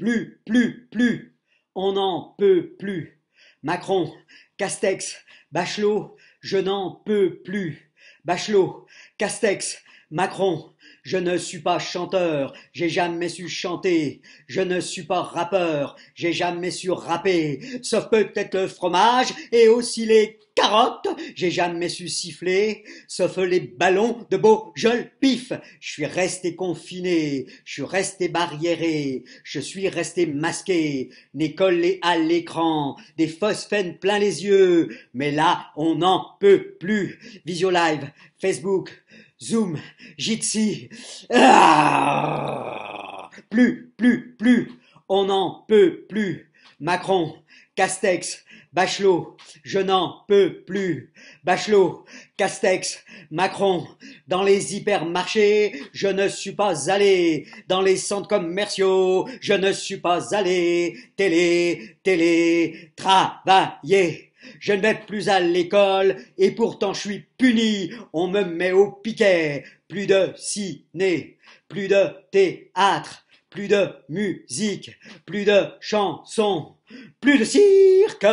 Plus, plus, plus. On n'en peut plus. Macron, Castex, Bachelot, je n'en peux plus. Bachelot, Castex, Macron, je ne suis pas chanteur, j'ai jamais su chanter. Je ne suis pas rappeur, j'ai jamais su rapper. Sauf peut-être le fromage et aussi les carottes, j'ai jamais su siffler. Sauf les ballons de beau je pif. Je suis resté confiné, je suis resté barriéré, je suis resté masqué, n'écolé à l'écran, des phosphènes plein les yeux. Mais là, on n'en peut plus. Visio Live, Facebook, Zoom, Jitsi. Ah, plus, plus, plus. On n'en peut plus. Macron, Castex, Bachelot, je n'en peux plus. Bachelot, Castex, Macron, dans les hypermarchés, je ne suis pas allé. Dans les centres commerciaux, je ne suis pas allé. Télé, télé, travailler. Je ne vais plus à l'école et pourtant je suis puni. On me met au piquet. Plus de ciné, plus de théâtre, plus de musique, plus de chansons, plus de cirque,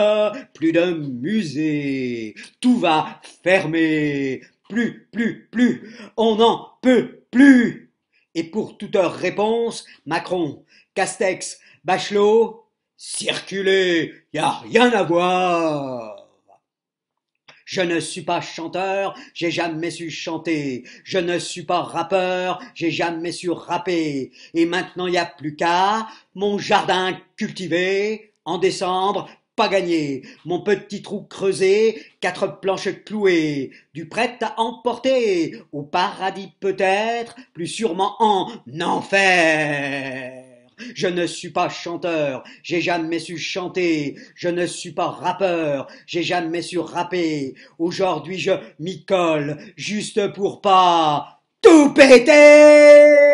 plus de musée. Tout va fermer. Plus, plus, plus. On n'en peut plus. Et pour toute réponse, Macron, Castex, Bachelot, Circulez, y a rien à voir. Je ne suis pas chanteur, j'ai jamais su chanter. Je ne suis pas rappeur, j'ai jamais su rapper. Et maintenant il y a plus qu'à mon jardin cultivé en décembre pas gagné, mon petit trou creusé, quatre planches clouées, du prêt à emporter, au paradis peut-être, plus sûrement en enfer. Je ne suis pas chanteur, j'ai jamais su chanter. Je ne suis pas rappeur, j'ai jamais su rapper. Aujourd'hui, je m'y colle juste pour pas tout péter.